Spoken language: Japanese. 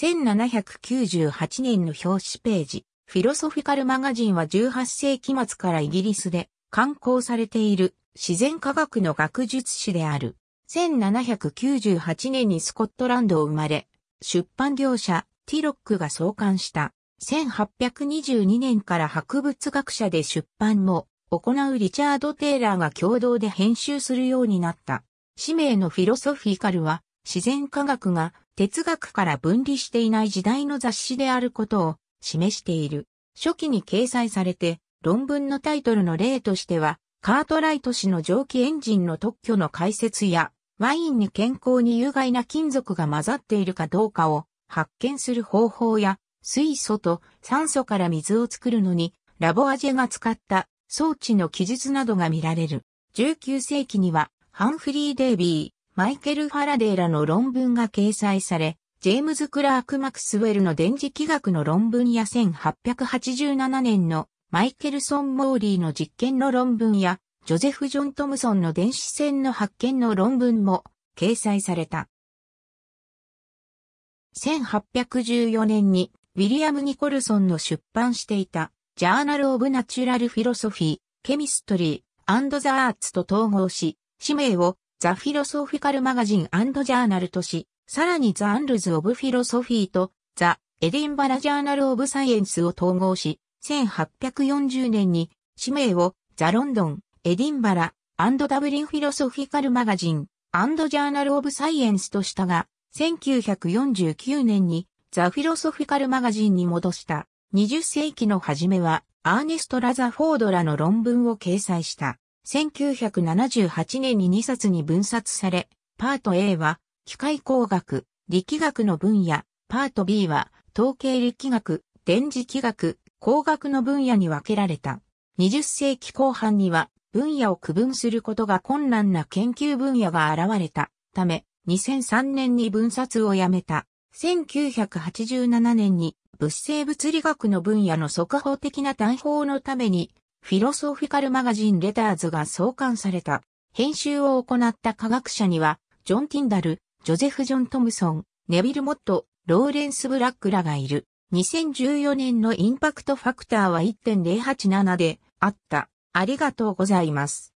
1798年の表紙ページ、フィロソフィカルマガジンは18世紀末からイギリスで刊行されている自然科学の学術誌である。1798年にスコットランドを生まれ、出版業者ティロックが創刊した。1822年から博物学者で出版も行うリチャード・テイラーが共同で編集するようになった。氏名のフィロソフィカルは自然科学が哲学から分離していない時代の雑誌であることを示している。初期に掲載されて、論文のタイトルの例としては、カートライト氏の蒸気エンジンの特許の解説や、ワインに健康に有害な金属が混ざっているかどうかを発見する方法や、水素と酸素から水を作るのに、ラボアジェが使った装置の記述などが見られる。19世紀には、ハンフリー・デイビー。マイケル・ファラデーらの論文が掲載され、ジェームズ・クラーク・マクスウェルの電磁気学の論文や1887年のマイケルソン・モーリーの実験の論文や、ジョゼフ・ジョン・トムソンの電子線の発見の論文も掲載された。1814年にウィリアム・ニコルソンの出版していたジャーナル・オブ・ナチュラル・フィロソフィー、ケミストリー、アンド・ザ・アーツと統合し、氏名をザ・フィロソフィカル・マガジン・ジャーナルとし、さらにザ・アンルズ・オブ・フィロソフィーとザ・エディンバラ・ジャーナル・オブ・サイエンスを統合し、1840年に、氏名をザ・ロンドン、エディンバラ、ダブリン・フィロソフィカル・マガジン、ジャーナル・オブ・サイエンスとしたが、1949年にザ・フィロソフィカル・マガジンに戻した。20世紀の初めは、アーネスト・ラザフォードらの論文を掲載した。1978年に2冊に分冊され、パート A は機械工学、力学の分野、パート B は統計力学、電磁気学、工学の分野に分けられた。20世紀後半には分野を区分することが困難な研究分野が現れたため、2003年に分冊をやめた。1987年に物性物理学の分野の速報的な単法のためにフィロソフィカルマガジンレターズが創刊された。編集を行った科学者には、ジョン・ティンダル、ジョゼフ・ジョン・トムソン、ネビル・モット、ローレンス・ブラックらがいる。2014年のインパクトファクターは1.087であった。ありがとうございます。